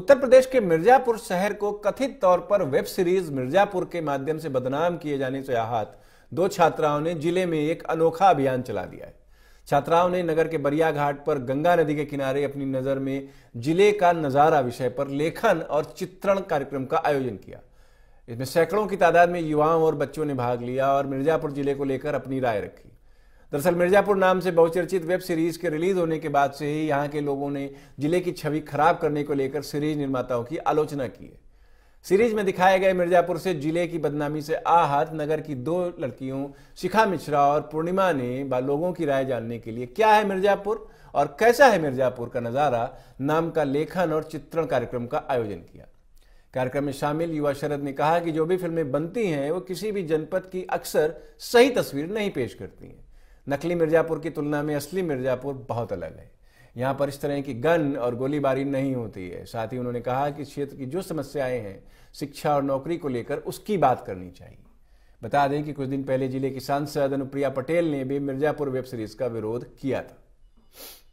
उत्तर प्रदेश के मिर्जापुर शहर को कथित तौर पर वेब सीरीज मिर्जापुर के माध्यम से बदनाम किए जाने से आहत दो छात्राओं ने जिले में एक अनोखा अभियान चला दिया है छात्राओं ने नगर के बरिया घाट पर गंगा नदी के किनारे अपनी नजर में जिले का नजारा विषय पर लेखन और चित्रण कार्यक्रम का आयोजन किया इसमें सैकड़ों की तादाद में युवाओं और बच्चों ने भाग लिया और मिर्जापुर जिले को लेकर अपनी राय रखी दरअसल मिर्जापुर नाम से बहुचर्चित वेब सीरीज के रिलीज होने के बाद से ही यहाँ के लोगों ने जिले की छवि खराब करने को लेकर सीरीज निर्माताओं की आलोचना की है सीरीज में दिखाए गए मिर्जापुर से जिले की बदनामी से आहत नगर की दो लड़कियों शिखा मिश्रा और पूर्णिमा ने लोगों की राय जानने के लिए क्या है मिर्जापुर और कैसा है मिर्जापुर का नज़ारा नाम का लेखन और चित्रण कार्यक्रम का आयोजन किया कार्यक्रम में शामिल युवा शरद ने कहा कि जो भी फिल्में बनती हैं वो किसी भी जनपद की अक्सर सही तस्वीर नहीं पेश करती हैं नकली मिर्ज़ापुर की तुलना में असली मिर्ज़ापुर बहुत अलग है यहाँ पर इस तरह की गन और गोलीबारी नहीं होती है साथ ही उन्होंने कहा कि क्षेत्र की जो समस्याएं हैं शिक्षा और नौकरी को लेकर उसकी बात करनी चाहिए बता दें कि कुछ दिन पहले जिले की सांसद अनुप्रिया पटेल ने भी मिर्ज़ापुर वेब सीरीज़ का विरोध किया था